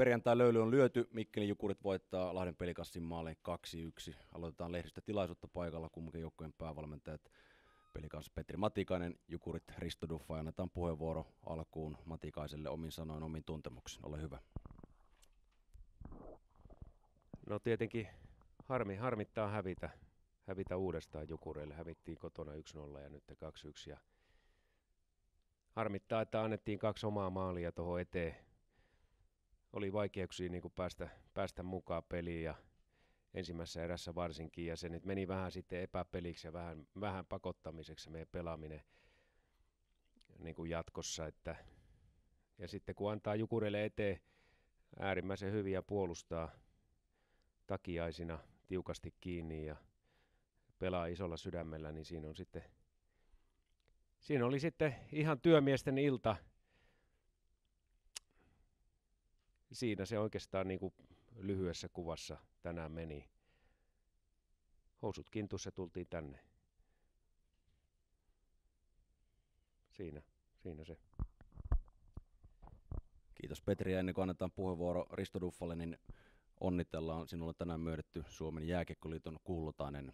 Perjantai löyly on lyöty, Mikkelin Jukurit voittaa Lahden pelikassin maaleen 2-1. Aloitetaan lehdistä tilaisuutta paikalla kumminkin joukkojen päävalmentajat. Pelikans Petri Matikainen, Jukurit Risto Duffa ja annetaan puheenvuoro alkuun Matikaiselle omin sanoin, omin tuntemuksen. Ole hyvä. No tietenkin harmi, harmittaa hävitä, hävitä uudestaan Jukureille. Hävittiin kotona 1-0 ja nyt 2-1. Ja harmittaa, että annettiin kaksi omaa maalia tuohon eteen, oli vaikeuksia niin kuin päästä, päästä mukaan peliin ja ensimmäisessä erässä varsinkin, ja se nyt meni vähän sitten epäpeliksi ja vähän, vähän pakottamiseksi meidän pelaaminen niin kuin jatkossa. Että, ja sitten kun antaa Jukurelle eteen äärimmäisen hyviä puolustaa takiaisina tiukasti kiinni ja pelaa isolla sydämellä, niin siinä on sitten, siinä oli sitten ihan työmiesten ilta – siinä se oikeastaan niin kuin lyhyessä kuvassa tänään meni. Housut kintussa tultiin tänne. Siinä, siinä se. Kiitos Petri. Ja ennen kuin annetaan puheenvuoro Risto Duffalle, niin onnitellaan sinulle tänään myönnetty Suomen jääkekkoliiton kuulutainen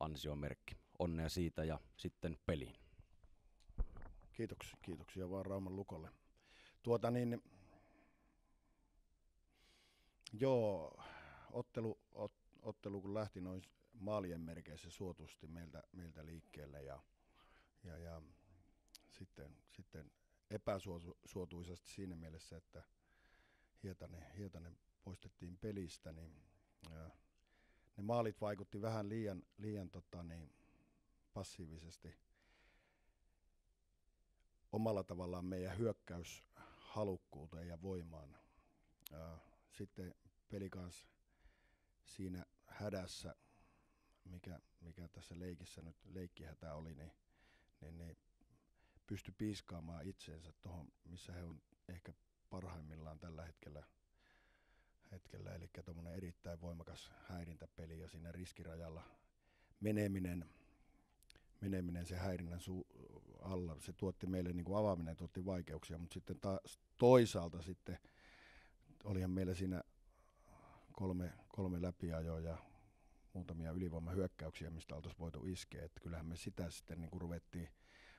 ansiomerkki. Onnea siitä ja sitten peliin. Kiitoksia, kiitoksia vaan Rauman Lukolle. Tuota niin, Joo, ottelu, ot, ottelu kun lähti noin maalien merkeissä suotusti meiltä, meiltä liikkeelle ja, ja, ja sitten, sitten epäsuotuisasti siinä mielessä, että Hietanen, Hietanen poistettiin pelistä, niin ää, ne maalit vaikutti vähän liian, liian tota, niin, passiivisesti omalla tavallaan meidän hyökkäyshalukkuuteen ja voimaan. Ää, sitten peli kanssa siinä hädässä, mikä, mikä tässä leikissä nyt leikkihätä oli, niin, niin, niin pysty piiskaamaan itsensä tuohon, missä he on ehkä parhaimmillaan tällä hetkellä. hetkellä. Eli tuommoinen erittäin voimakas häirintäpeli ja siinä riskirajalla meneminen, meneminen se häirinnän su- alla, se tuotti meille niin kuin avaaminen tuotti vaikeuksia, mutta sitten taas toisaalta sitten olihan meillä siinä kolme, kolme läpiajoa ja muutamia ylivoimahyökkäyksiä, mistä oltaisiin voitu iskeä. Että kyllähän me sitä sitten niin kuin ruvettiin,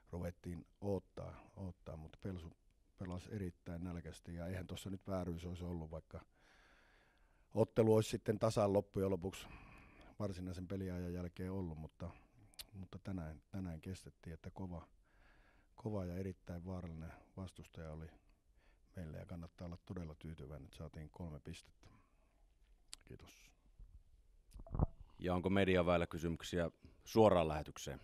ruvettiin odottaa, odottaa, mutta Pelsu pelasi erittäin nälkästi ja eihän tuossa nyt vääryys olisi ollut, vaikka ottelu olisi sitten tasan loppujen lopuksi varsinaisen peliajan jälkeen ollut, mutta, mutta tänään, tänään kestettiin, että kova, kova ja erittäin vaarallinen vastustaja oli meillä ja kannattaa olla todella tyytyväinen, että saatiin kolme pistettä. Kiitos. Ja onko mediaväellä kysymyksiä suoraan lähetykseen?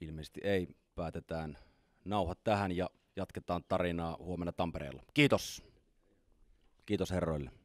Ilmeisesti ei. Päätetään nauhat tähän ja jatketaan tarinaa huomenna Tampereella. Kiitos. Kiitos herroille.